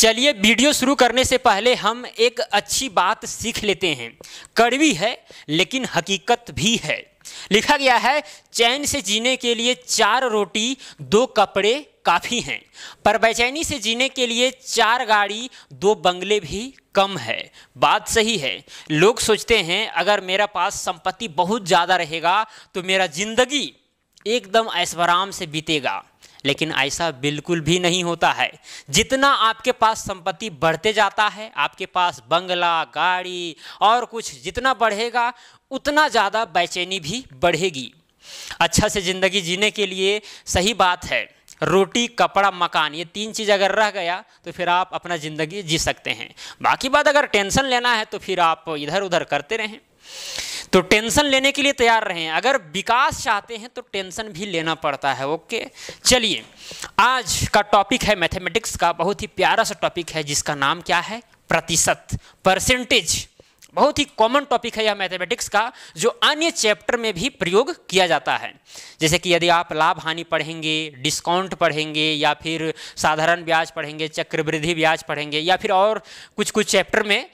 चलिए वीडियो शुरू करने से पहले हम एक अच्छी बात सीख लेते हैं कड़वी है लेकिन हकीकत भी है लिखा गया है चैन से जीने के लिए चार रोटी दो कपड़े काफ़ी हैं पर बेचैनी से जीने के लिए चार गाड़ी दो बंगले भी कम है बात सही है लोग सोचते हैं अगर मेरा पास संपत्ति बहुत ज़्यादा रहेगा तो मेरा जिंदगी एकदम ऐश्वराम से बीतेगा लेकिन ऐसा बिल्कुल भी नहीं होता है जितना आपके पास संपत्ति बढ़ते जाता है आपके पास बंगला गाड़ी और कुछ जितना बढ़ेगा उतना ज़्यादा बेचैनी भी बढ़ेगी अच्छा से ज़िंदगी जीने के लिए सही बात है रोटी कपड़ा मकान ये तीन चीज़ अगर रह गया तो फिर आप अपना ज़िंदगी जी सकते हैं बाकी बात अगर टेंशन लेना है तो फिर आप इधर उधर करते रहें तो टेंशन लेने के लिए तैयार रहें अगर विकास चाहते हैं तो टेंशन भी लेना पड़ता है ओके चलिए आज का टॉपिक है मैथमेटिक्स का बहुत ही प्यारा सा टॉपिक है जिसका नाम क्या है प्रतिशत परसेंटेज बहुत ही कॉमन टॉपिक है यह मैथमेटिक्स का जो अन्य चैप्टर में भी प्रयोग किया जाता है जैसे कि यदि आप लाभ हानि पढ़ेंगे डिस्काउंट पढ़ेंगे या फिर साधारण ब्याज पढ़ेंगे चक्रवृद्धि ब्याज पढ़ेंगे या फिर और कुछ कुछ चैप्टर में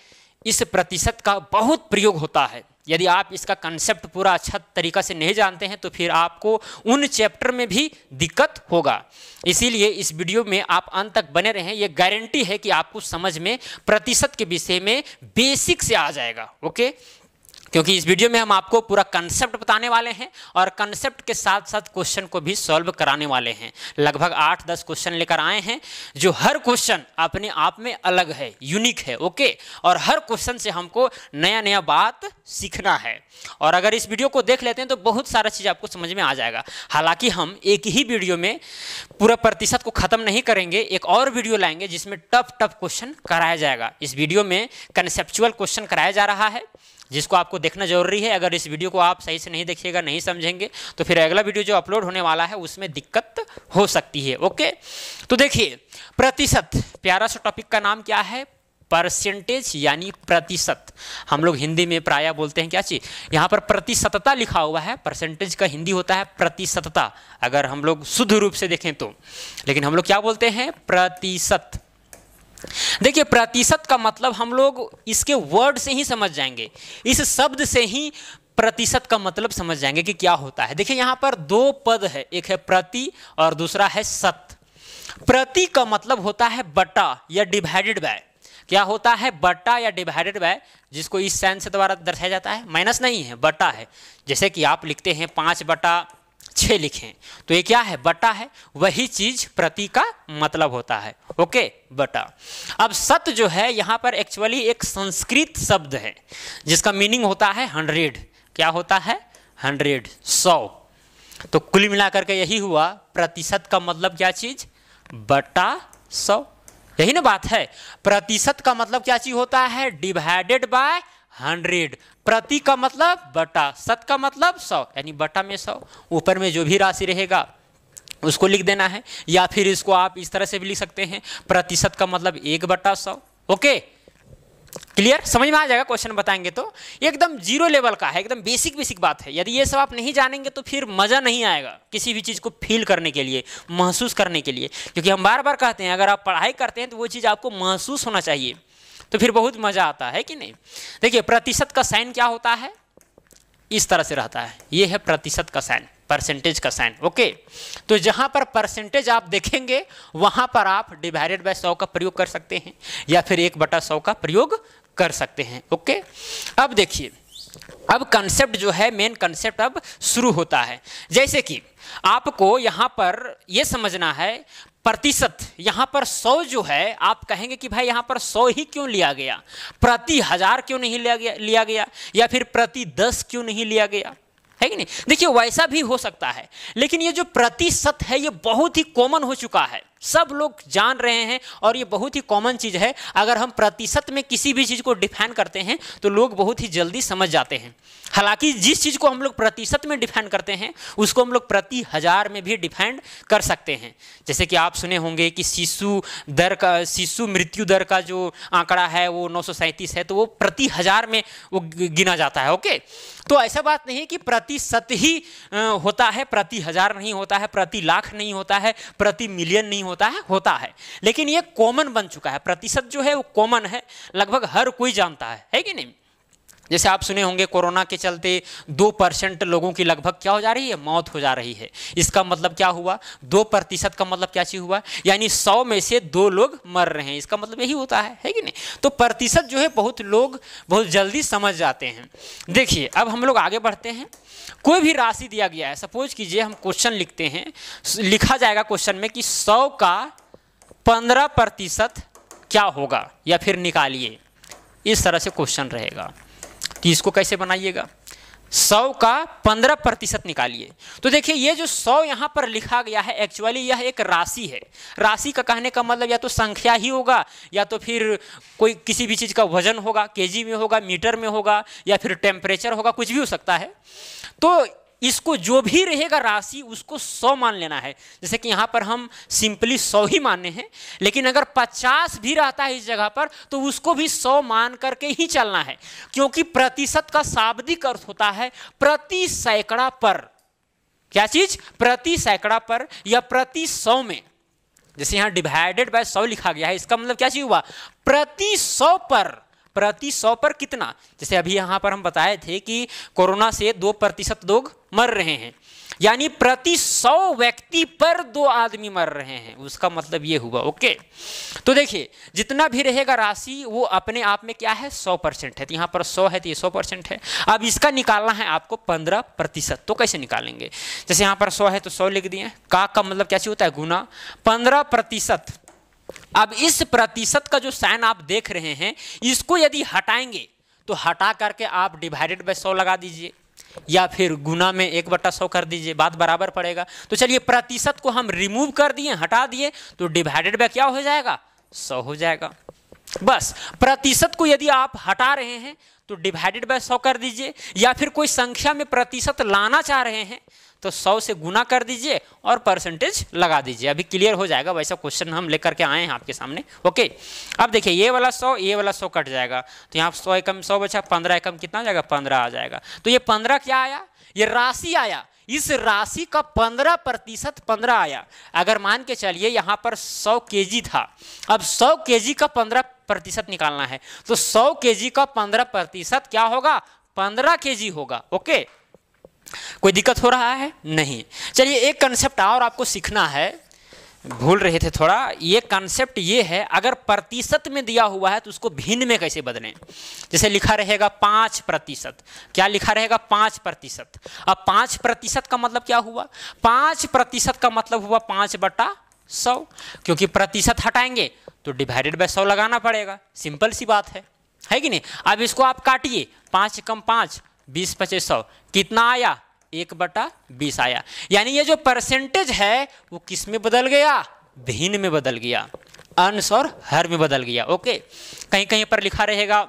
इस प्रतिशत का बहुत प्रयोग होता है यदि आप इसका कंसेप्ट पूरा अच्छा तरीका से नहीं जानते हैं तो फिर आपको उन चैप्टर में भी दिक्कत होगा इसीलिए इस वीडियो में आप अंत तक बने रहें ये गारंटी है कि आपको समझ में प्रतिशत के विषय में बेसिक से आ जाएगा ओके क्योंकि इस वीडियो में हम आपको पूरा कंसेप्ट बताने वाले हैं और कंसेप्ट के साथ साथ क्वेश्चन को भी सॉल्व कराने वाले हैं लगभग आठ दस क्वेश्चन लेकर आए हैं जो हर क्वेश्चन अपने आप में अलग है यूनिक है ओके और हर क्वेश्चन से हमको नया नया बात सीखना है और अगर इस वीडियो को देख लेते हैं तो बहुत सारा चीज़ आपको समझ में आ जाएगा हालांकि हम एक ही वीडियो में पूरा प्रतिशत को ख़त्म नहीं करेंगे एक और वीडियो लाएंगे जिसमें टफ टफ क्वेश्चन कराया जाएगा इस वीडियो में कंसेप्चुअल क्वेश्चन कराया जा रहा है जिसको आपको देखना जरूरी है अगर इस वीडियो को आप सही से नहीं देखिएगा नहीं समझेंगे तो फिर अगला वीडियो जो अपलोड होने वाला है उसमें दिक्कत हो सकती है ओके तो देखिए प्रतिशत प्यारा सा टॉपिक का नाम क्या है परसेंटेज यानी प्रतिशत हम लोग हिंदी में प्राय बोलते हैं क्या चीज यहाँ पर प्रतिशतता लिखा हुआ है परसेंटेज का हिंदी होता है प्रतिशतता अगर हम लोग शुद्ध रूप से देखें तो लेकिन हम लोग क्या बोलते हैं प्रतिशत देखिए प्रतिशत का मतलब हम लोग इसके वर्ड से ही समझ जाएंगे इस शब्द से ही प्रतिशत का मतलब समझ जाएंगे कि क्या होता है देखिए यहां पर दो पद है एक है प्रति और दूसरा है सत प्रति का मतलब होता है बटा या डिवाइडेड बाय क्या होता है बटा या डिवाइडेड बाय जिसको इस साइन से द्वारा दर्शाया जाता है माइनस नहीं है बटा है जैसे कि आप लिखते हैं पांच बटा छः लिखें तो ये क्या है बटा है वही चीज़ प्रति का मतलब होता है ओके बटा अब सत जो है यहाँ पर एक्चुअली एक संस्कृत शब्द है जिसका मीनिंग होता है हंड्रेड क्या होता है हंड्रेड सौ तो कुल मिलाकर के यही हुआ प्रतिशत का मतलब क्या चीज़ बटा सौ यही ना बात है प्रतिशत का मतलब क्या चीज़ होता है डिवाइडेड बाय हंड्रेड प्रति का मतलब बटा सत का मतलब सौ यानी बटा में सौ ऊपर में जो भी राशि रहेगा उसको लिख देना है या फिर इसको आप इस तरह से भी लिख सकते हैं प्रतिशत का मतलब एक बटा सौ ओके क्लियर समझ में आ जाएगा क्वेश्चन बताएंगे तो एकदम जीरो लेवल का है एकदम बेसिक बेसिक बात है यदि ये सब आप नहीं जानेंगे तो फिर मज़ा नहीं आएगा किसी भी चीज़ को फील करने के लिए महसूस करने के लिए क्योंकि हम बार बार कहते हैं अगर आप पढ़ाई करते हैं तो वो चीज़ आपको महसूस होना चाहिए तो फिर बहुत मज़ा आता है कि नहीं देखिए प्रतिशत का साइन क्या होता है इस तरह से रहता है ये है प्रतिशत का साइन परसेंटेज का साइन ओके तो जहां पर परसेंटेज आप देखेंगे वहां पर आप डिवाइडेड बाय सौ का प्रयोग कर सकते हैं या फिर एक बटा सौ का प्रयोग कर सकते हैं ओके अब देखिए अब कंसेप्ट जो है मेन कंसेप्ट अब शुरू होता है जैसे कि आपको यहां पर यह समझना है प्रतिशत यहां पर सौ जो है आप कहेंगे कि भाई यहां पर सौ ही क्यों लिया गया प्रति हजार क्यों नहीं लिया गया लिया गया या फिर प्रति दस क्यों नहीं लिया गया है कि नहीं देखिए वैसा भी हो सकता है लेकिन ये जो प्रतिशत है ये बहुत ही कॉमन हो चुका है सब लोग जान रहे हैं और ये बहुत ही कॉमन चीज़ है अगर हम प्रतिशत में किसी भी चीज़ को डिफाइन करते हैं तो लोग बहुत ही जल्दी समझ जाते हैं हालांकि जिस चीज़ को हम लोग प्रतिशत में डिफाइन करते हैं उसको हम लोग प्रति हज़ार में भी डिफाइंड कर सकते हैं जैसे कि आप सुने होंगे कि शिशु दर का शिशु मृत्यु दर का जो आंकड़ा है वो नौ है तो वो प्रति हज़ार में वो गिना जाता है ओके तो ऐसा बात नहीं कि प्रतिशत ही होता है प्रति हज़ार नहीं होता है प्रति लाख नहीं होता है प्रति मिलियन नहीं नहीं होता है होता है लेकिन ये कॉमन बन चुका है प्रतिशत जो है वो कॉमन है लगभग हर कोई जानता है है कि नहीं जैसे आप सुने होंगे कोरोना के चलते दो परसेंट लोगों की लगभग क्या हो जा रही है मौत हो जा रही है इसका मतलब क्या हुआ दो प्रतिशत का मतलब क्या चीज़ हुआ यानी सौ में से दो लोग मर रहे हैं इसका मतलब यही होता है है कि नहीं तो प्रतिशत जो है बहुत लोग बहुत जल्दी समझ जाते हैं देखिए अब हम लोग आगे बढ़ते हैं कोई भी राशि दिया गया है सपोज कीजिए हम क्वेश्चन लिखते हैं लिखा जाएगा क्वेश्चन में कि सौ का पंद्रह प्रतिशत क्या होगा या फिर निकालिए इस तरह से क्वेश्चन रहेगा कि तो इसको कैसे बनाइएगा सौ का पंद्रह प्रतिशत निकालिए तो देखिए ये जो सौ यहाँ पर लिखा गया है एक्चुअली यह एक राशि है राशि का कहने का मतलब या तो संख्या ही होगा या तो फिर कोई किसी भी चीज़ का वजन होगा केजी में होगा मीटर में होगा या फिर टेम्परेचर होगा कुछ भी हो सकता है तो इसको जो भी रहेगा राशि उसको सौ मान लेना है जैसे कि यहाँ पर हम सिंपली सौ ही माने हैं लेकिन अगर पचास भी रहता है इस जगह पर तो उसको भी सौ मान करके ही चलना है क्योंकि प्रतिशत का शाब्दिक अर्थ होता है प्रति सैकड़ा पर क्या चीज प्रति सैकड़ा पर या प्रति सौ में जैसे यहाँ डिवाइडेड बाय सौ लिखा गया है इसका मतलब क्या चीज हुआ प्रति सौ पर प्रति सौ पर कितना जैसे अभी यहाँ पर हम बताए थे कि कोरोना से दो प्रतिशत लोग मर रहे हैं यानी प्रति सौ व्यक्ति पर दो आदमी मर रहे हैं उसका मतलब ये हुआ ओके तो देखिए जितना भी रहेगा राशि वो अपने आप में क्या है सौ परसेंट है तो यहाँ पर सौ है तो ये सौ परसेंट है अब इसका निकालना है आपको पंद्रह प्रतिशत तो कैसे निकालेंगे जैसे यहाँ पर सौ है तो सौ लिख दिए का का मतलब क्या चीज होता है गुना पंद्रह प्रतिशत अब इस प्रतिशत का जो साइन आप देख रहे हैं इसको यदि हटाएंगे तो हटा करके आप डिवाइडेड बाय सौ लगा दीजिए या फिर गुना में एक बट्टा सौ कर दीजिए बात बराबर पड़ेगा तो चलिए प्रतिशत को हम रिमूव कर दिए हटा दिए तो डिवाइडेड बाय क्या हो जाएगा सौ हो जाएगा बस प्रतिशत को यदि आप हटा रहे हैं तो डिवाइडेड बाय सौ कर दीजिए या फिर कोई संख्या में प्रतिशत लाना चाह रहे हैं तो सौ से गुना कर दीजिए और परसेंटेज लगा दीजिए अभी क्लियर हो जाएगा वैसा क्वेश्चन हम लेकर के आए हैं आपके सामने ओके अब देखिए ये वाला सौ ये वाला सौ कट जाएगा तो यहाँ सौ एकम सौ बचा पंद्रह एकम कितना आ जाएगा पंद्रह आ जाएगा तो ये पंद्रह क्या आया ये राशि आया इस राशि का पंद्रह प्रतिशत पंद्रह आया अगर मान के चलिए यहाँ पर सौ के था अब सौ के का पंद्रह प्रतिशत निकालना है तो सौ के का पंद्रह प्रतिशत क्या होगा पंद्रह के होगा ओके कोई दिक्कत हो रहा है नहीं चलिए एक कंसेप्ट और आपको सीखना है भूल रहे थे थोड़ा ये कॉन्सेप्ट ये है अगर प्रतिशत में दिया हुआ है तो उसको भिन्न में कैसे बदलें जैसे लिखा रहेगा पाँच प्रतिशत क्या लिखा रहेगा पाँच प्रतिशत अब पाँच प्रतिशत का मतलब क्या हुआ पाँच प्रतिशत का मतलब हुआ पाँच बटा सौ क्योंकि प्रतिशत हटाएंगे तो डिवाइडेड बाय सौ लगाना पड़ेगा सिंपल सी बात है है कि नहीं अब इसको आप काटिए पाँच कम पाँच बीस पच्चीस सौ कितना आया एक बटा बीस आया यानी ये जो परसेंटेज है वो किस में बदल गया भिन्न में बदल गया अंश और हर में बदल गया ओके कहीं कहीं पर लिखा रहेगा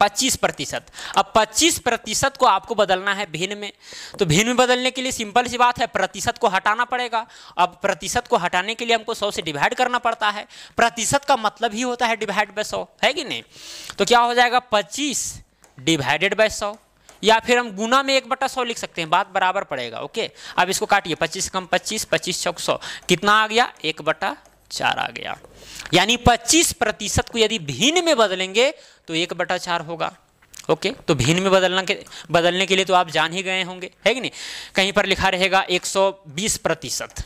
पच्चीस प्रतिशत अब पच्चीस प्रतिशत को आपको बदलना है भिन्न में तो भिन्न में बदलने के लिए सिंपल सी बात है प्रतिशत को हटाना पड़ेगा अब प्रतिशत को हटाने के लिए हमको सौ से डिवाइड करना पड़ता है प्रतिशत का मतलब ही होता है डिवाइड बाय सौ है कि नहीं तो क्या हो जाएगा पच्चीस डिवाइडेड बाय सौ या फिर हम गुना में एक बटा सौ लिख सकते हैं बात बराबर पड़ेगा ओके अब इसको काटिए पच्चीस कम पच्चीस पच्चीस छक सौ कितना आ गया एक बटा चार आ गया यानी पच्चीस प्रतिशत को यदि भिन्न में बदलेंगे तो एक बटा चार होगा ओके तो भिन्न में बदलना के बदलने के लिए तो आप जान ही गए होंगे है कि नहीं कहीं पर लिखा रहेगा बीस प्रतिशत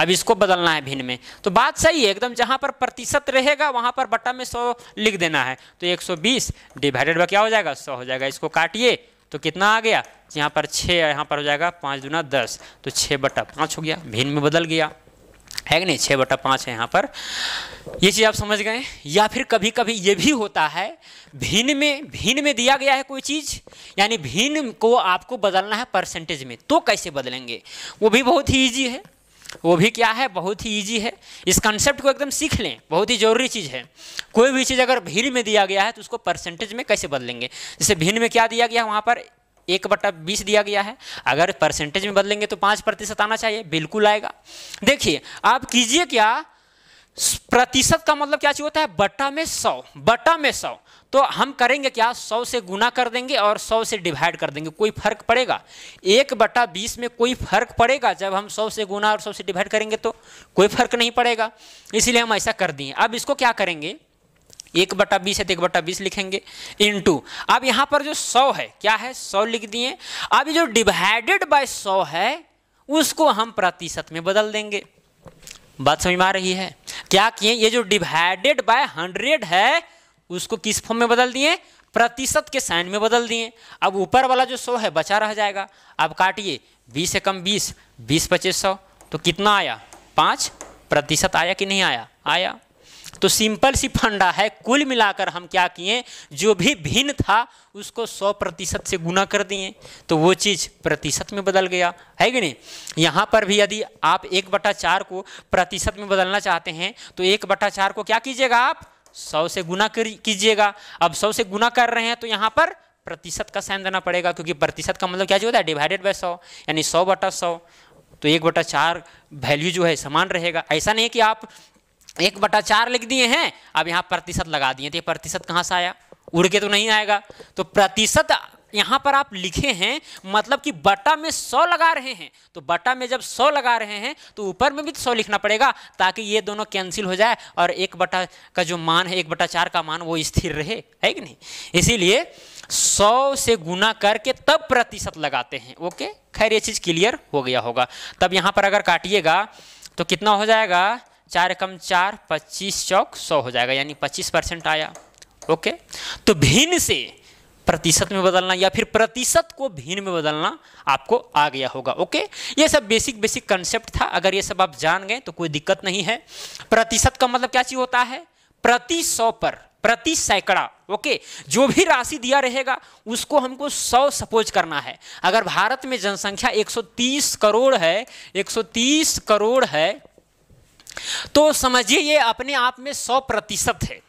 अब इसको बदलना है भिन्न में तो बात सही है एकदम जहां पर प्रतिशत रहेगा वहाँ पर बट्टा में 100 लिख देना है तो 120 डिवाइडेड बाय क्या हो जाएगा 100 हो जाएगा इसको काटिए तो कितना आ गया यहाँ पर छः यहाँ पर हो जाएगा पाँच दुना दस तो छः बटा पाँच हो गया भिन्न में बदल गया है कि नहीं छः बटा पाँच है यहाँ पर ये चीज़ आप समझ गए या फिर कभी कभी ये भी होता है भिन्न में भिन्न में दिया गया है कोई चीज़ यानी भिन्न को आपको बदलना है परसेंटेज में तो कैसे बदलेंगे वो भी बहुत ही ईजी है वो भी क्या है बहुत ही ईजी है इस कंसेप्ट को एकदम सीख लें बहुत ही ज़रूरी चीज़ है कोई भी चीज़ अगर भीड़ में दिया गया है तो उसको परसेंटेज में कैसे बदलेंगे जैसे भीड़ में क्या दिया गया वहाँ पर एक बट्टा बीस दिया गया है अगर परसेंटेज में बदलेंगे तो पाँच प्रतिशत आना चाहिए बिल्कुल आएगा देखिए आप कीजिए क्या प्रतिशत का मतलब क्या चीज होता है बटा में सौ बटा में सौ तो हम करेंगे क्या सौ से गुना कर देंगे और सौ से डिवाइड कर देंगे कोई फर्क पड़ेगा एक बटा बीस में कोई फर्क पड़ेगा जब हम सौ से गुना और सौ से डिवाइड करेंगे तो कोई फर्क नहीं पड़ेगा इसीलिए हम ऐसा कर दिए अब इसको क्या करेंगे एक बटा बीस है तो एक बटा बीस लिखेंगे इनटू अब यहाँ पर जो सौ है क्या है सौ लिख दिए अब जो डिवाइडेड बाय सौ है उसको हम प्रतिशत में बदल देंगे बात समझ में आ रही है क्या किए ये जो डिवाइडेड बाय हंड्रेड है उसको किस फॉर्म में बदल दिए प्रतिशत के साइन में बदल दिए अब ऊपर वाला जो सौ है बचा रह जाएगा अब काटिए बीस से कम बीस बीस पच्चीस सौ तो कितना आया पाँच प्रतिशत आया कि नहीं आया आया तो सिंपल सी फंडा है कुल मिलाकर हम क्या किए जो भी भिन्न था उसको 100 प्रतिशत से गुना कर दिए तो वो चीज़ प्रतिशत में बदल गया है कि नहीं यहाँ पर भी यदि आप एक बटा चार को प्रतिशत में बदलना चाहते हैं तो एक बटा चार को क्या कीजिएगा आप सौ से गुना कीजिएगा अब सौ से गुना कर रहे हैं तो यहाँ पर प्रतिशत का साइन देना पड़ेगा क्योंकि प्रतिशत का मतलब क्या जो होता है डिवाइडेड बाय सौ यानी सौ बटा सौ तो एक बटा चार वैल्यू जो है समान रहेगा ऐसा नहीं कि आप एक बटा चार लिख दिए हैं अब यहाँ प्रतिशत लगा दिए थे प्रतिशत कहाँ से आया उड़ के तो नहीं आएगा तो प्रतिशत यहाँ पर आप लिखे हैं मतलब कि बटा में सौ लगा रहे हैं तो बटा में जब सौ लगा रहे हैं तो ऊपर में भी तो सौ लिखना पड़ेगा ताकि ये दोनों कैंसिल हो जाए और एक बटा का जो मान है एक बटा चार का मान वो स्थिर रहे है कि नहीं इसीलिए सौ से गुना करके तब प्रतिशत लगाते हैं ओके खैर ये चीज़ क्लियर हो गया होगा तब यहाँ पर अगर काटिएगा तो कितना हो जाएगा चार कम चार पच्चीस चौक सौ हो जाएगा यानी पच्चीस परसेंट आया ओके तो भिन्न से प्रतिशत में बदलना या फिर प्रतिशत को भिन्न में बदलना आपको आ गया होगा ओके ये सब बेसिक बेसिक कंसेप्ट था अगर ये सब आप जान गए तो कोई दिक्कत नहीं है प्रतिशत का मतलब क्या चीज़ होता है प्रति सौ पर प्रति सैकड़ा ओके जो भी राशि दिया रहेगा उसको हमको सौ सपोज करना है अगर भारत में जनसंख्या 130 करोड़ है 130 करोड़ है तो समझिए ये अपने आप में सौ प्रतिशत है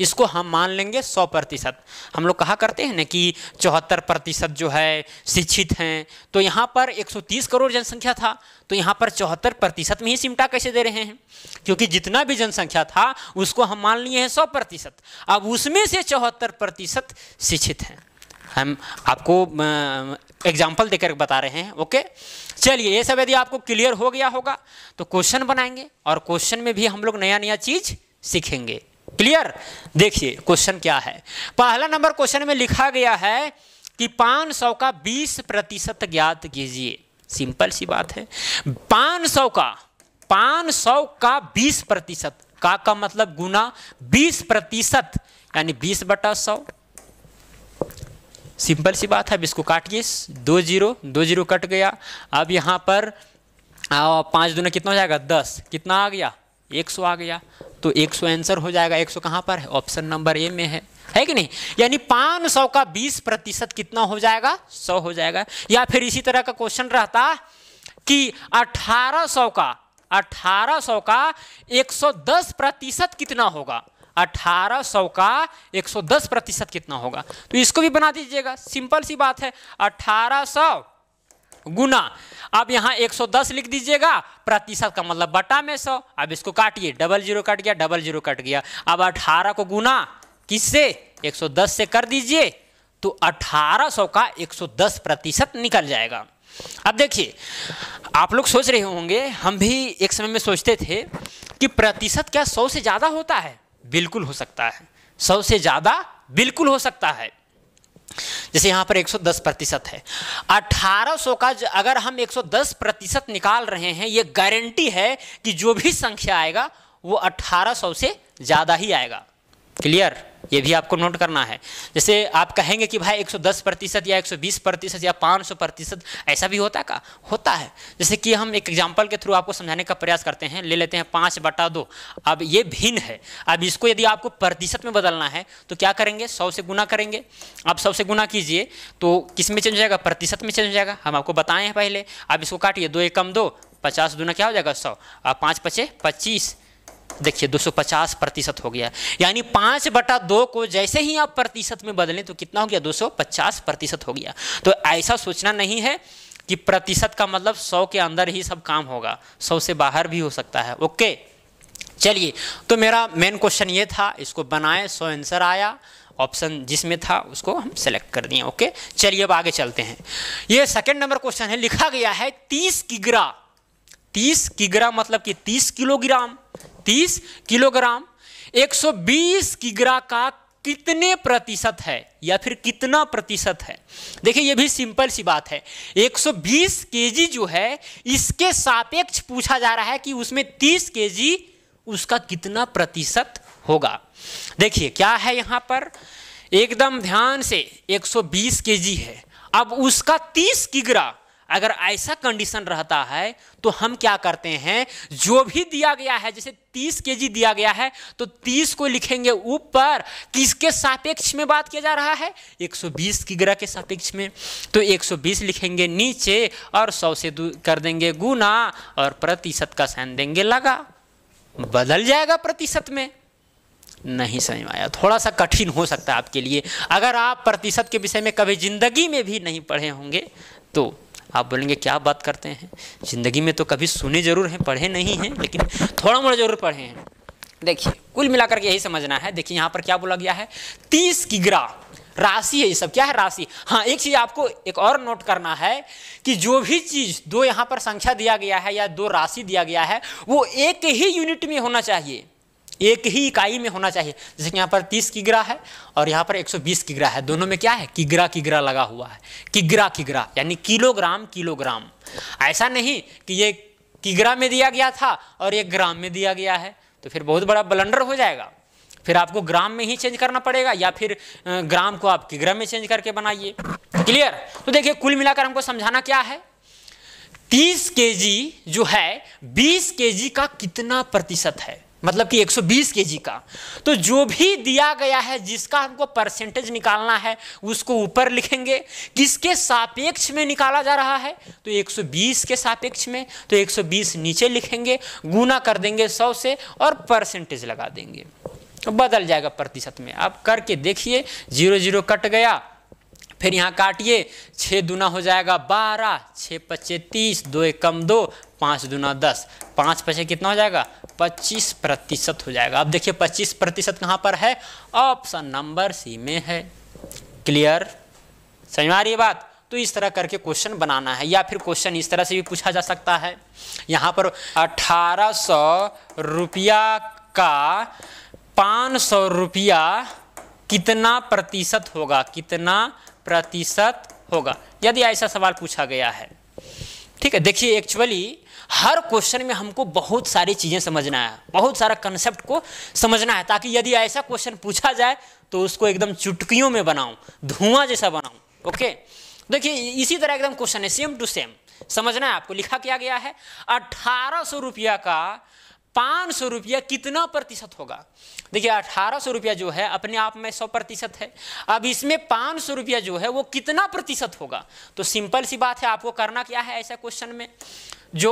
इसको हम मान लेंगे सौ प्रतिशत हम लोग कहा करते हैं ना कि चौहत्तर प्रतिशत जो है शिक्षित हैं तो यहाँ पर 130 करोड़ जनसंख्या था तो यहाँ पर चौहत्तर प्रतिशत में ही सिमटा कैसे दे रहे हैं क्योंकि जितना भी जनसंख्या था उसको हम मान लिए हैं सौ प्रतिशत अब उसमें से चौहत्तर प्रतिशत शिक्षित हैं हम आपको एग्जाम्पल देकर बता रहे हैं ओके चलिए ये सब यदि आपको क्लियर हो गया होगा तो क्वेश्चन बनाएंगे और क्वेश्चन में भी हम लोग नया नया चीज़ सीखेंगे क्लियर देखिए क्वेश्चन क्या है पहला नंबर क्वेश्चन में लिखा गया है कि 500 का 20 प्रतिशत ज्ञात कीजिए सिंपल सी बात है 500 का 500 का 20 प्रतिशत का का मतलब गुना 20 प्रतिशत यानी 20 बटा सौ सिंपल सी बात है अब इसको काटिए दो जीरो दो जीरो कट गया अब यहाँ पर पाँच दोनों कितना हो जाएगा दस कितना आ गया एक सौ आ गया तो एक सौ आंसर हो जाएगा एक सौ कहाँ पर है ऑप्शन नंबर ए में है है कि नहीं यानी पाँच सौ का बीस प्रतिशत कितना हो जाएगा सौ हो जाएगा या फिर इसी तरह का क्वेश्चन रहता कि अठारह सौ का अठारह सौ का एक सौ दस प्रतिशत कितना होगा अठारह सौ का 110 प्रतिशत कितना होगा तो इसको भी बना दीजिएगा सिंपल सी बात है अठारह सौ गुना अब सौ 110 लिख दीजिएगा प्रतिशत का मतलब बटा में सौ अब इसको काटिए डबल जीरो कट गया डबल जीरो कट गया अब 18 को गुना किससे 110 से कर दीजिए तो 1800 का 110 प्रतिशत निकल जाएगा अब देखिए आप लोग सोच रहे होंगे हम भी एक समय में सोचते थे कि प्रतिशत क्या सौ से ज़्यादा होता है बिल्कुल हो सकता है सौ से ज़्यादा बिल्कुल हो सकता है जैसे यहाँ पर 110 प्रतिशत है 1800 का अगर हम 110 प्रतिशत निकाल रहे हैं ये गारंटी है कि जो भी संख्या आएगा वो 1800 से ज़्यादा ही आएगा क्लियर ये भी आपको नोट करना है जैसे आप कहेंगे कि भाई 110 प्रतिशत या 120 प्रतिशत या 500 प्रतिशत ऐसा भी होता का होता है जैसे कि हम एक एग्जाम्पल के थ्रू आपको समझाने का प्रयास करते हैं ले लेते हैं पाँच बटा दो अब ये भिन्न है अब इसको यदि आपको प्रतिशत में बदलना है तो क्या करेंगे सौ से गुना करेंगे आप सौ से गुना कीजिए तो किस में चेंज हो जाएगा प्रतिशत में चेंज हो जाएगा हम आपको बताएँ हैं पहले आप इसको काटिए दो एक कम दो पचास दूना क्या हो जाएगा सौ और पाँच पचे पच्चीस देखिए 250 प्रतिशत हो गया यानी पाँच बटा दो को जैसे ही आप प्रतिशत में बदलें तो कितना हो गया 250 प्रतिशत हो गया तो ऐसा सोचना नहीं है कि प्रतिशत का मतलब 100 के अंदर ही सब काम होगा 100 से बाहर भी हो सकता है ओके चलिए तो मेरा मेन क्वेश्चन ये था इसको बनाए 100 आंसर आया ऑप्शन जिसमें था उसको हम सेलेक्ट कर दिए ओके चलिए अब आगे चलते हैं ये सेकेंड नंबर क्वेश्चन है लिखा गया है तीस किग्रा तीस किग्रा मतलब कि तीस किलोग्राम 130 किलोग्राम 120 किग्रा का कितने प्रतिशत है या फिर कितना प्रतिशत है देखिए ये भी सिंपल सी बात है 120 केजी जो है इसके सापेक्ष पूछा जा रहा है कि उसमें 30 केजी उसका कितना प्रतिशत होगा देखिए क्या है यहां पर एकदम ध्यान से 120 केजी है अब उसका 30 किग्रा अगर ऐसा कंडीशन रहता है तो हम क्या करते हैं जो भी दिया गया है जैसे 30 केजी दिया गया है तो 30 को लिखेंगे ऊपर किसके सापेक्ष में बात किया जा रहा है 120 की ग्रह के सापेक्ष में तो 120 लिखेंगे नीचे और 100 से कर देंगे गुना और प्रतिशत का साइन देंगे लगा बदल जाएगा प्रतिशत में नहीं समझ में आया थोड़ा सा कठिन हो सकता है आपके लिए अगर आप प्रतिशत के विषय में कभी ज़िंदगी में भी नहीं पढ़े होंगे तो आप बोलेंगे क्या बात करते हैं ज़िंदगी में तो कभी सुने ज़रूर हैं पढ़े नहीं हैं लेकिन थोड़ा मोड़ा ज़रूर पढ़े हैं देखिए कुल मिलाकर के यही समझना है देखिए यहाँ पर क्या बोला गया है तीस की ग्रा राशि है ये सब क्या है राशि हाँ एक चीज़ आपको एक और नोट करना है कि जो भी चीज़ दो यहाँ पर संख्या दिया गया है या दो राशि दिया गया है वो एक ही यूनिट में होना चाहिए एक ही इकाई में होना चाहिए जैसे कि यहाँ पर 30 किग्रा है और यहाँ पर 120 किग्रा है दोनों में क्या है किग्रा किग्रा लगा हुआ है किग्रा किग्रा यानी किलोग्राम किलोग्राम ऐसा नहीं कि ये किग्रा में दिया गया था और ये ग्राम में दिया गया है तो फिर बहुत बड़ा ब्लंडर हो जाएगा फिर आपको ग्राम में ही चेंज करना पड़ेगा या फिर ग्राम को आप किग्रा में चेंज करके बनाइए क्लियर तो देखिए कुल मिलाकर हमको समझाना क्या है 30 केजी जो है 20 केजी का कितना प्रतिशत है मतलब कि 120 केजी का तो जो भी दिया गया है जिसका हमको परसेंटेज निकालना है उसको ऊपर लिखेंगे किसके सापेक्ष में निकाला जा रहा है तो 120 के सापेक्ष में तो 120 नीचे लिखेंगे गुना कर देंगे 100 से और परसेंटेज लगा देंगे तो बदल जाएगा प्रतिशत में आप करके देखिए जीरो जीरो कट गया फिर यहाँ काटिए छः दुना हो जाएगा बारह छः पच्चे तीस दो एक कम दो पाँच दुना दस पाँच पचे कितना हो जाएगा 25 प्रतिशत हो जाएगा अब देखिए 25 प्रतिशत कहाँ पर है ऑप्शन नंबर सी में है क्लियर समझ आ रही है बात तो इस तरह करके क्वेश्चन बनाना है या फिर क्वेश्चन इस तरह से भी पूछा जा सकता है यहाँ पर अठारह सौ रुपया का पाँच सौ रुपया कितना प्रतिशत होगा कितना प्रतिशत होगा यदि ऐसा सवाल पूछा गया है ठीक है देखिए एक्चुअली हर क्वेश्चन में हमको बहुत सारी चीज़ें समझना है बहुत सारा कंसेप्ट को समझना है ताकि यदि ऐसा क्वेश्चन पूछा जाए तो उसको एकदम चुटकियों में बनाऊँ धुआं जैसा बनाऊँ ओके देखिए इसी तरह एकदम क्वेश्चन है सेम टू सेम समझना है आपको लिखा क्या गया है अठारह रुपया का पाँच सौ रुपया कितना प्रतिशत होगा देखिए अठारह सौ रुपया जो है अपने आप में सौ प्रतिशत है अब इसमें पाँच सौ रुपया जो है वो कितना प्रतिशत होगा तो सिंपल सी बात है आपको करना क्या है ऐसा क्वेश्चन में जो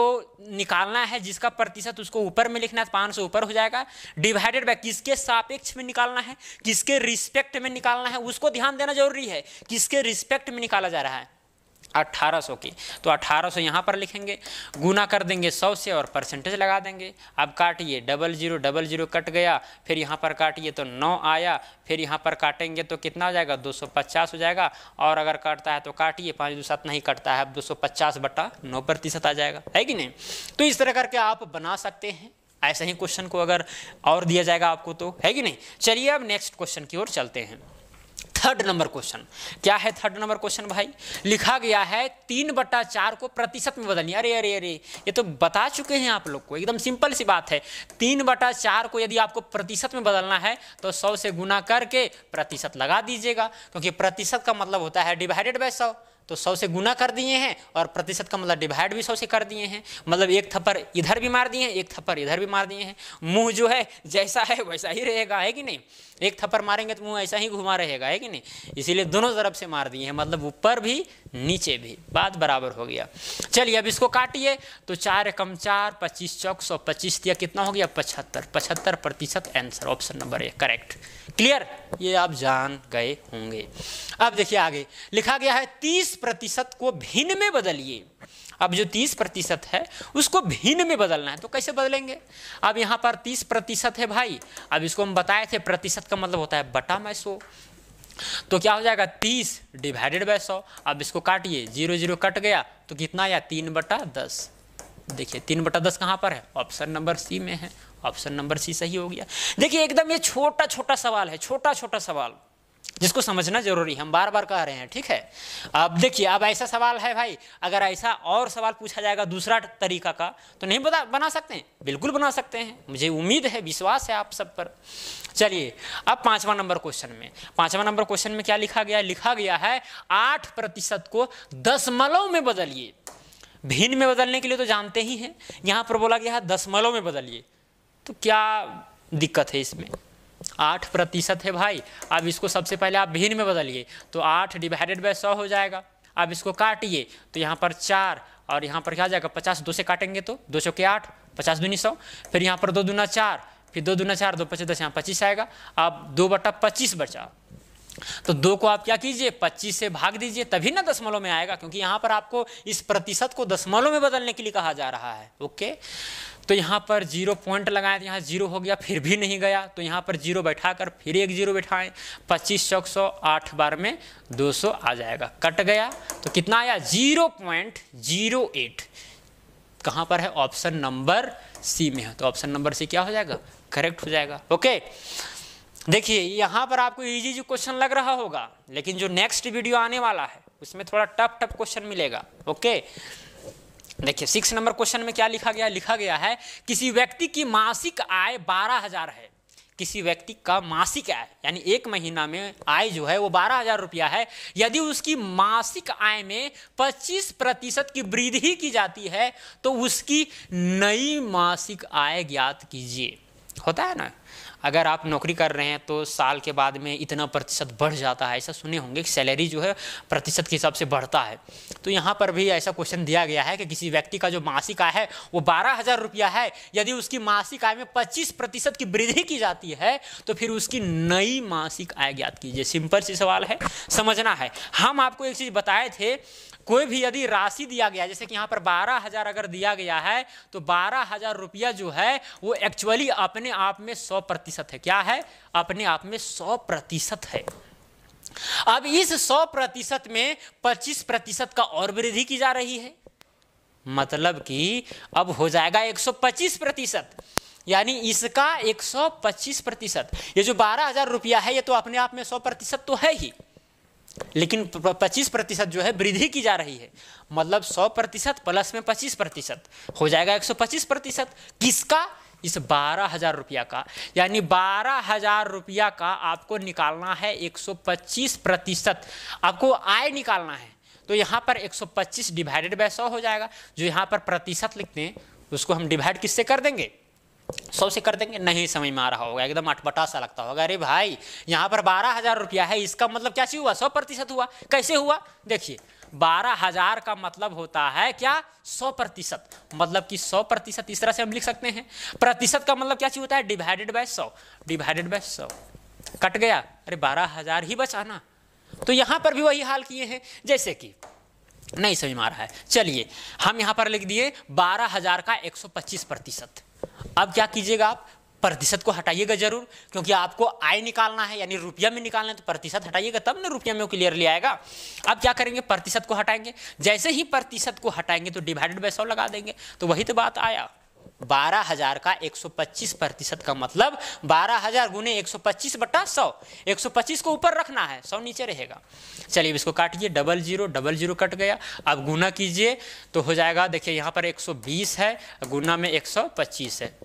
निकालना है जिसका प्रतिशत उसको ऊपर में लिखना है तो पाँच सौ ऊपर हो जाएगा डिवाइडेड बाय किसके सापेक्ष में निकालना है किसके रिस्पेक्ट में निकालना है उसको ध्यान देना जरूरी है किसके रिस्पेक्ट में निकाला जा रहा है 1800 की तो 1800 सौ यहाँ पर लिखेंगे गुना कर देंगे 100 से और परसेंटेज लगा देंगे अब काटिए double zero double zero cut गया फिर यहाँ पर काटिए तो 9 आया फिर यहाँ पर काटेंगे तो कितना हो जाएगा 250 हो जाएगा और अगर काटता है तो काटिए पाँच दो सात नहीं कटता है अब 250 बटा नौ प्रतिशत आ जाएगा है कि नहीं तो इस तरह करके आप बना सकते हैं ऐसा ही क्वेश्चन को अगर और दिया जाएगा आपको तो है कि नहीं चलिए अब नेक्स्ट क्वेश्चन की ओर चलते हैं थर्ड नंबर क्वेश्चन क्या है थर्ड नंबर क्वेश्चन भाई लिखा गया है तीन बट्टा चार को प्रतिशत में बदलनी अरे अरे अरे ये तो बता चुके हैं आप लोग को एकदम सिंपल सी बात है तीन बटा चार को यदि आपको प्रतिशत में बदलना है तो सौ से गुना करके प्रतिशत लगा दीजिएगा क्योंकि प्रतिशत का मतलब होता है डिवाइडेड बाय सौ तो सौ से गुना कर दिए हैं और प्रतिशत का मतलब डिवाइड भी सौ से कर दिए हैं मतलब एक थप्पर इधर भी मार दिए हैं एक थप्पर इधर भी मार दिए हैं मुंह जो है जैसा है वैसा ही रहेगा है कि नहीं एक थप्पर मारेंगे तो मुंह ऐसा ही घुमा रहेगा है कि नहीं इसीलिए दोनों तरफ से मार दिए हैं मतलब ऊपर भी नीचे भी बात बराबर हो गया चलिए अब इसको काटिए तो चार कम चार पच्चीस चौक सौ पच्चीस दिया कितना हो गया पचहत्तर पचहत्तर प्रतिशत answer option number A correct clear ये आप जान गए होंगे अब देखिए आगे लिखा गया है तीस 30 प्रतिशत को भिन्न में बदलिए अब जो 30 प्रतिशत है उसको भिन्न में बदलना है तो कैसे बदलेंगे अब यहाँ पर 30 प्रतिशत है भाई अब इसको हम बताए थे प्रतिशत का मतलब होता है बटा में सो तो क्या हो जाएगा 30 डिवाइडेड बाय सौ अब इसको काटिए जीरो जीरो कट गया तो कितना या तीन बटा दस देखिए तीन बटा दस कहाँ पर है ऑप्शन नंबर सी में है ऑप्शन नंबर सी सही हो गया देखिए एकदम ये छोटा छोटा सवाल है छोटा छोटा सवाल जिसको समझना जरूरी है हम बार बार कह रहे हैं ठीक है अब देखिए अब ऐसा सवाल है भाई अगर ऐसा और सवाल पूछा जाएगा दूसरा तरीका का तो नहीं बता बना सकते हैं बिल्कुल बना सकते हैं मुझे उम्मीद है विश्वास है आप सब पर चलिए अब पांचवा नंबर क्वेश्चन में पांचवा नंबर क्वेश्चन में क्या लिखा गया लिखा गया है आठ प्रतिशत को दशमलव में बदलिए भिन्न में बदलने के लिए तो जानते ही हैं यहाँ पर बोला गया है दशमलव में बदलिए तो क्या दिक्कत है इसमें आठ प्रतिशत है भाई अब इसको सबसे पहले आप भिन्न में बदलिए तो आठ डिवाइडेड बाय सौ हो जाएगा अब इसको काटिए तो यहाँ पर चार और यहाँ पर क्या जाएगा पचास दो से काटेंगे तो दो सौ के आठ पचास दूनी सौ फिर यहाँ पर दो दूना चार फिर दो दूना चार दो पच्चीस दस यहाँ पच्चीस आएगा अब दो बटा पच्चीस बचा तो दो को आप क्या कीजिए पच्चीस से भाग दीजिए तभी ना दशमलव में आएगा क्योंकि यहां पर आपको इस प्रतिशत को दशमलव में बदलने के लिए कहा जा रहा है ओके तो यहां पर जीरो पॉइंट लगाए यहां जीरो हो गया फिर भी नहीं गया तो यहां पर जीरो बैठा कर फिर एक जीरो बैठाएं पच्चीस चौक सौ आठ बार में दो सौ आ जाएगा कट गया तो कितना आया जीरो पॉइंट जीरो एट कहां पर है ऑप्शन नंबर सी में है तो ऑप्शन नंबर सी क्या हो जाएगा करेक्ट हो जाएगा ओके देखिए यहाँ पर आपको इजी इजी क्वेश्चन लग रहा होगा लेकिन जो नेक्स्ट वीडियो आने वाला है उसमें थोड़ा टफ टफ क्वेश्चन मिलेगा ओके देखिए सिक्स नंबर क्वेश्चन में क्या लिखा गया लिखा गया है किसी व्यक्ति की मासिक आय बारह हजार है किसी व्यक्ति का मासिक आय यानी एक महीना में आय जो है वो बारह हजार रुपया है यदि उसकी मासिक आय में पच्चीस प्रतिशत की वृद्धि की जाती है तो उसकी नई मासिक आय ज्ञात कीजिए होता है ना अगर आप नौकरी कर रहे हैं तो साल के बाद में इतना प्रतिशत बढ़ जाता है ऐसा सुने होंगे कि सैलरी जो है प्रतिशत के हिसाब से बढ़ता है तो यहाँ पर भी ऐसा क्वेश्चन दिया गया है कि किसी व्यक्ति का जो मासिक आय है वो बारह हज़ार रुपया है यदि उसकी मासिक आय में पच्चीस प्रतिशत की वृद्धि की जाती है तो फिर उसकी नई मासिक आय ज्ञात कीजिए सिंपल सी सवाल है समझना है हम आपको एक चीज़ बताए थे कोई भी यदि राशि दिया गया जैसे कि यहाँ पर बारह हजार अगर दिया गया है तो बारह हजार रुपया जो है वो एक्चुअली अपने आप में सौ प्रतिशत प्रतिशत है क्या है अपने आप में सौ प्रतिशत है अब इस सौ प्रतिशत में पच्चीस प्रतिशत का और वृद्धि की जा रही है मतलब कि अब हो जाएगा एक सौ पच्चीस प्रतिशत यानी इसका एक सौ पच्चीस प्रतिशत ये जो बारह हजार रुपया है ये तो अपने आप में सौ प्रतिशत तो है ही लेकिन पच्चीस प्रतिशत जो है वृद्धि की जा रही है मतलब सौ प्रतिशत प्लस में पच्चीस प्रतिशत हो जाएगा एक सौ पच्चीस प्रतिशत किसका इस बारह हज़ार रुपया का यानी बारह हज़ार रुपया का आपको निकालना है 125 प्रतिशत आपको आय निकालना है तो यहाँ पर 125 डिवाइडेड बाय सौ हो जाएगा जो यहाँ पर प्रतिशत लिखते हैं उसको हम डिवाइड किससे कर देंगे सौ से कर देंगे नहीं समझ में आ रहा होगा एकदम अटपटा सा लगता होगा अरे भाई यहाँ पर बारह हज़ार रुपया है इसका मतलब क्या चीज़ हुआ सौ प्रतिशत हुआ कैसे हुआ देखिए बारह हजार का मतलब होता है क्या सौ प्रतिशत मतलब कि सौ प्रतिशत इस तरह से हम लिख सकते हैं प्रतिशत का मतलब क्या चीज होता है डिवाइडेड बाय सौ डिवाइडेड बाय सौ कट गया अरे बारह हजार ही बचाना तो यहां पर भी वही हाल किए हैं जैसे कि नहीं समझ मारा रहा है चलिए हम यहां पर लिख दिए बारह हजार का एक सौ पच्चीस प्रतिशत अब क्या कीजिएगा आप प्रतिशत को हटाइएगा जरूर क्योंकि आपको आय निकालना है यानी रुपया में निकालना है तो प्रतिशत हटाइएगा तब ना रुपया में क्लियरली आएगा अब क्या करेंगे प्रतिशत को हटाएंगे जैसे ही प्रतिशत को हटाएंगे तो डिवाइडेड बाय सौ लगा देंगे तो वही तो बात आया बारह हजार का 125 प्रतिशत का मतलब बारह हजार गुने एक सौ पच्चीस बटा सौ एक सौ पच्चीस को ऊपर रखना है सौ नीचे रहेगा चलिए इसको काटिए double zero double zero cut गया अब गुना कीजिए तो हो जाएगा देखिए यहाँ पर 120 है गुना में 125 है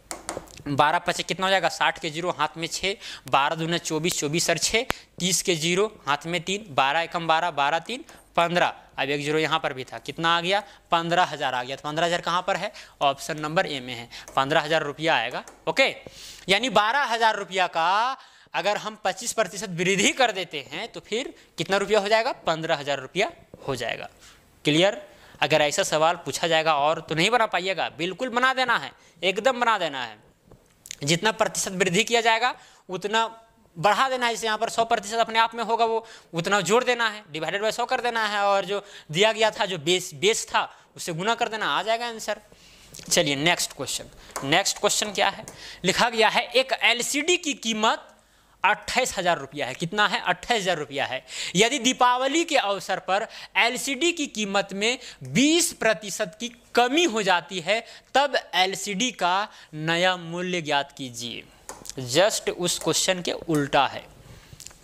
बारह पचे कितना हो जाएगा साठ के जीरो हाथ में छः बारह दूने चौबीस चौबीस और छः तीस के जीरो हाथ में तीन बारह एकम बारह बारह तीन पंद्रह अब एक जीरो यहाँ पर भी था कितना आ गया पंद्रह हज़ार आ गया तो पंद्रह हज़ार कहाँ पर है ऑप्शन नंबर ए में है पंद्रह हज़ार रुपया आएगा ओके यानी बारह हज़ार रुपया का अगर हम पच्चीस प्रतिशत वृद्धि कर देते हैं तो फिर कितना रुपया हो जाएगा पंद्रह हज़ार रुपया हो जाएगा क्लियर अगर ऐसा सवाल पूछा जाएगा और तो नहीं बना पाइएगा बिल्कुल बना देना है एकदम बना देना है जितना प्रतिशत वृद्धि किया जाएगा उतना बढ़ा देना है जैसे यहाँ पर सौ प्रतिशत अपने आप में होगा वो उतना जोड़ देना है डिवाइडेड बाय सौ कर देना है और जो दिया गया था जो बेस बेस था उसे गुना कर देना आ जाएगा आंसर चलिए नेक्स्ट क्वेश्चन नेक्स्ट क्वेश्चन क्या है लिखा गया है एक एलसीडी की कीमत अट्ठाईस हज़ार रुपया है कितना है अट्ठाईस हज़ार रुपया है यदि दीपावली के अवसर पर एलसीडी की कीमत में 20 प्रतिशत की कमी हो जाती है तब एलसीडी का नया मूल्य ज्ञात कीजिए जस्ट उस क्वेश्चन के उल्टा है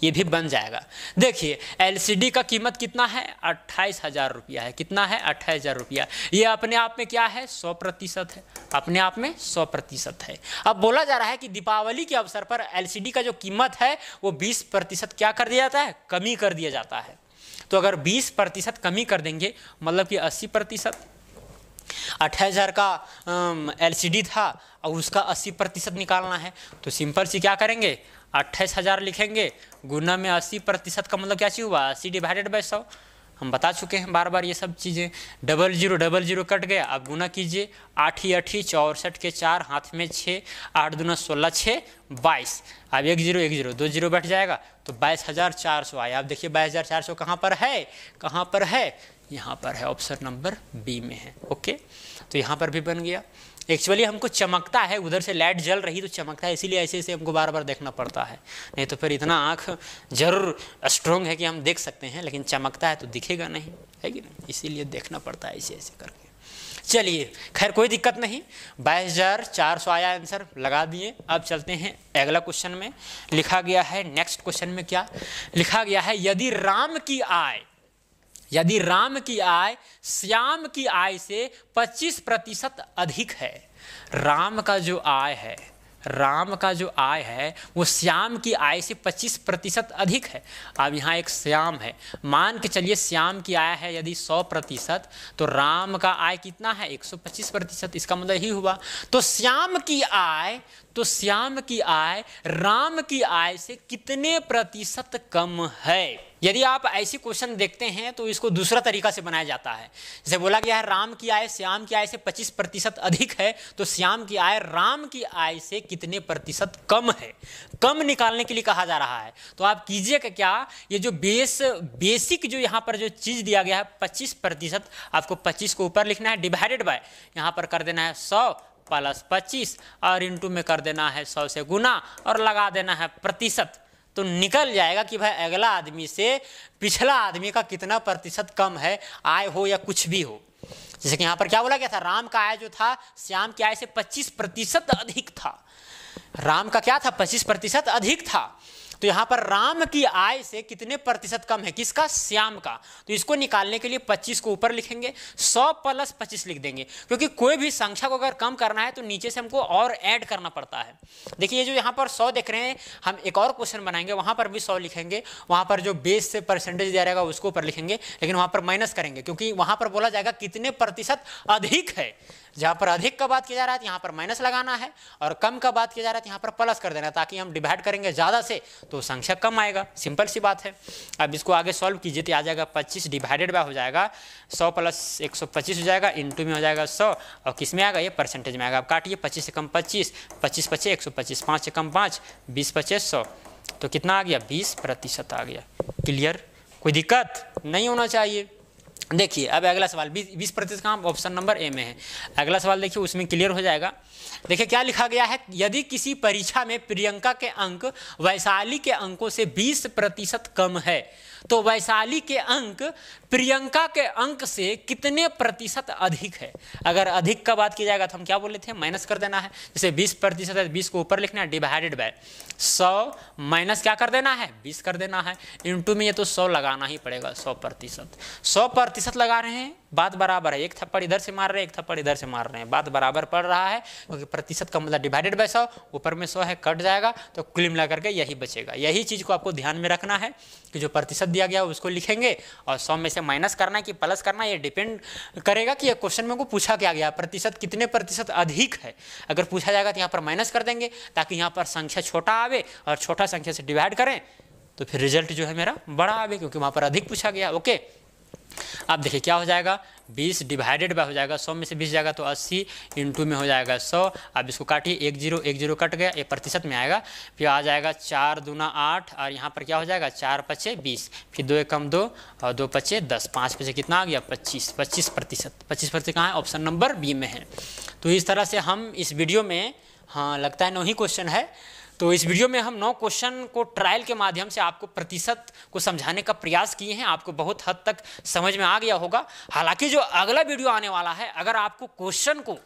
ये भी बन जाएगा देखिए एलसीडी का कीमत कितना है अट्ठाईस हज़ार रुपया है कितना है अट्ठाईस हज़ार रुपया ये अपने आप में क्या है सौ प्रतिशत है अपने आप में सौ प्रतिशत है अब बोला जा रहा है कि दीपावली के अवसर पर एलसीडी का जो कीमत है वो बीस प्रतिशत क्या कर दिया जाता है कमी कर दिया जाता है तो अगर बीस प्रतिशत कमी कर देंगे मतलब कि अस्सी प्रतिशत अट्ठाईस हज़ार का एलसीडी था और उसका अस्सी प्रतिशत निकालना है तो सिंपल सी क्या करेंगे अट्ठाईस हज़ार लिखेंगे गुना में अस्सी प्रतिशत का मतलब क्या चीज़ हुआ अस्सी डिवाइडेड बाई सौ हम बता चुके हैं बार बार ये सब चीज़ें double zero double zero cut गया अब गुना कीजिए आठ ही अठी चौसठ के चार हाथ में छः आठ दूना सोलह छः बाईस अब एक जीरो एक जीरो दो जीरो बैठ जाएगा तो बाईस हज़ार चार सौ आया आप देखिए बाईस हज़ार चार सौ कहाँ पर है कहाँ पर है यहाँ पर है ऑप्शन नंबर बी में है ओके तो यहाँ पर भी बन गया एक्चुअली हमको चमकता है उधर से लाइट जल रही तो चमकता है इसीलिए ऐसे ऐसे हमको बार बार देखना पड़ता है नहीं तो फिर इतना आँख जरूर स्ट्रोंग है कि हम देख सकते हैं लेकिन चमकता है तो दिखेगा नहीं है कि नहीं इसीलिए देखना पड़ता है ऐसे ऐसे करके चलिए खैर कोई दिक्कत नहीं बाईस हज़ार चार सौ आया आंसर लगा दिए अब चलते हैं अगला क्वेश्चन में लिखा गया है नेक्स्ट क्वेश्चन में क्या लिखा गया है यदि राम की आय यदि राम की आय श्याम की आय से 25 प्रतिशत अधिक है राम का जो आय है राम का जो आय है वो श्याम की आय से 25 प्रतिशत अधिक है अब यहाँ एक श्याम है मान के चलिए श्याम की आय है यदि 100 प्रतिशत तो राम का आय कितना है 125 प्रतिशत इसका मतलब यही हुआ तो श्याम की आय तो श्याम की आय राम की आय से कितने प्रतिशत कम है यदि आप ऐसी क्वेश्चन देखते हैं तो इसको दूसरा तरीका से बनाया जाता है जैसे बोला गया है राम की आय श्याम की आय से 25 प्रतिशत अधिक है तो श्याम की आय राम की आय से कितने प्रतिशत कम है कम निकालने के लिए कहा जा रहा है तो आप कीजिएगा क्या ये जो बेस बेसिक जो यहाँ पर जो चीज़ दिया गया है पच्चीस प्रतिशत आपको पच्चीस को ऊपर लिखना है डिवाइडेड बाय यहाँ पर कर देना है सौ प्लस पच्चीस और इंटू में कर देना है सौ से गुना और लगा देना है प्रतिशत तो निकल जाएगा कि भाई अगला आदमी से पिछला आदमी का कितना प्रतिशत कम है आय हो या कुछ भी हो जैसे कि यहाँ पर क्या बोला गया था राम का आय जो था श्याम की आय से 25 प्रतिशत अधिक था राम का क्या था 25 प्रतिशत अधिक था तो यहां पर राम की आय से कितने प्रतिशत कम है किसका श्याम का तो इसको निकालने के लिए 25 को ऊपर लिखेंगे 100 प्लस 25 लिख देंगे क्योंकि कोई भी संख्या को अगर कम करना है तो नीचे से हमको और ऐड करना पड़ता है देखिए जो यहाँ पर सौ देख रहे हैं हम एक और क्वेश्चन बनाएंगे वहां पर भी सौ लिखेंगे वहां पर जो बेस से परसेंटेज दिया जाएगा उसको ऊपर लिखेंगे लेकिन वहां पर माइनस करेंगे क्योंकि वहां पर बोला जाएगा कितने प्रतिशत अधिक है जहाँ पर अधिक का बात किया जा रहा है तो यहाँ पर माइनस लगाना है और कम का बात किया जा रहा है तो यहाँ पर प्लस कर देना ताकि हम डिवाइड करेंगे ज़्यादा से तो संख्या कम आएगा सिंपल सी बात है अब इसको आगे सॉल्व कीजिए तो आ जाएगा पच्चीस डिवाइडेड बाय हो जाएगा सौ प्लस एक सौ पच्चीस हो जाएगा इंटू में हो जाएगा सौ और किस में आएगा ये परसेंटेज में आएगा आप काटिए पच्चीस से कम पच्चीस पच्चीस पच्चीस एक सौ पच्चीस पाँच से कम पाँच बीस पच्चीस सौ तो कितना आ गया बीस प्रतिशत आ गया क्लियर कोई दिक्कत नहीं होना चाहिए देखिए अब अगला सवाल बीस बीस प्रतिशत काम ऑप्शन नंबर ए में है अगला सवाल देखिए उसमें क्लियर हो जाएगा देखिए क्या लिखा गया है यदि किसी परीक्षा में प्रियंका के अंक वैशाली के अंकों से 20 प्रतिशत कम है तो वैशाली के अंक प्रियंका के अंक से कितने प्रतिशत अधिक है अगर अधिक का बात की जाएगा तो हम क्या बोले थे माइनस कर देना है जैसे 20 प्रतिशत है बीस को ऊपर लिखना है डिवाइडेड बाय 100 माइनस क्या कर देना है 20 कर देना है इंटू में ये तो 100 लगाना ही पड़ेगा 100 प्रतिशत सौ प्रतिशत लगा रहे हैं बात बराबर है एक थप्पड़ इधर से मार रहे हैं एक थप्पड़ इधर से मार रहे हैं बात बराबर पड़ रहा है क्योंकि प्रतिशत का मतलब डिवाइडेड बाय सौ ऊपर में सौ है कट जाएगा तो कुल मिला करके यही बचेगा यही चीज़ को आपको ध्यान में रखना है कि जो प्रतिशत दिया गया उसको लिखेंगे और सौ में से माइनस करना है कि प्लस करना ये डिपेंड करेगा कि यह क्वेश्चन में को पूछा क्या गया प्रतिशत कितने प्रतिशत अधिक है अगर पूछा जाएगा तो यहाँ पर माइनस कर देंगे ताकि यहाँ पर संख्या छोटा आवे और छोटा संख्या से डिवाइड करें तो फिर रिजल्ट जो है मेरा बड़ा आवे क्योंकि वहाँ पर अधिक पूछा गया ओके अब देखिए क्या हो जाएगा 20 डिवाइडेड बाय हो जाएगा 100 में से 20 जाएगा तो 80 इंटू में हो जाएगा 100 अब इसको काटिए एक जीरो एक जीरो कट गया एक प्रतिशत में आएगा फिर आ जाएगा चार दूना आठ और यहाँ पर क्या हो जाएगा चार पचे बीस फिर दो एक कम दो और दो पचे दस पाँच पचे कितना आ गया पच्चीस पच्चीस प्रतिशत पच्चीस प्रतिशत कहाँ है ऑप्शन नंबर बी में है तो इस तरह से हम इस वीडियो में हाँ लगता है नौ ही क्वेश्चन है तो इस वीडियो में हम नौ क्वेश्चन को ट्रायल के माध्यम से आपको प्रतिशत को समझाने का प्रयास किए हैं आपको बहुत हद तक समझ में आ गया होगा हालांकि जो अगला वीडियो आने वाला है अगर आपको क्वेश्चन को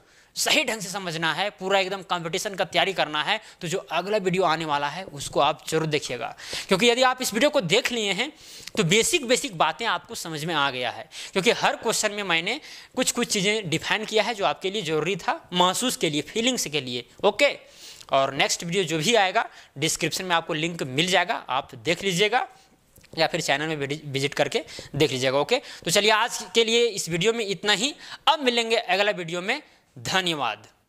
सही ढंग से समझना है पूरा एकदम कंपटीशन का तैयारी करना है तो जो अगला वीडियो आने वाला है उसको आप जरूर देखिएगा क्योंकि यदि आप इस वीडियो को देख लिए हैं तो बेसिक बेसिक बातें आपको समझ में आ गया है क्योंकि हर क्वेश्चन में मैंने कुछ कुछ चीज़ें डिफाइन किया है जो आपके लिए ज़रूरी था महसूस के लिए फीलिंग्स के लिए ओके और नेक्स्ट वीडियो जो भी आएगा डिस्क्रिप्शन में आपको लिंक मिल जाएगा आप देख लीजिएगा या फिर चैनल में विजिट करके देख लीजिएगा ओके तो चलिए आज के लिए इस वीडियो में इतना ही अब मिलेंगे अगला वीडियो में धन्यवाद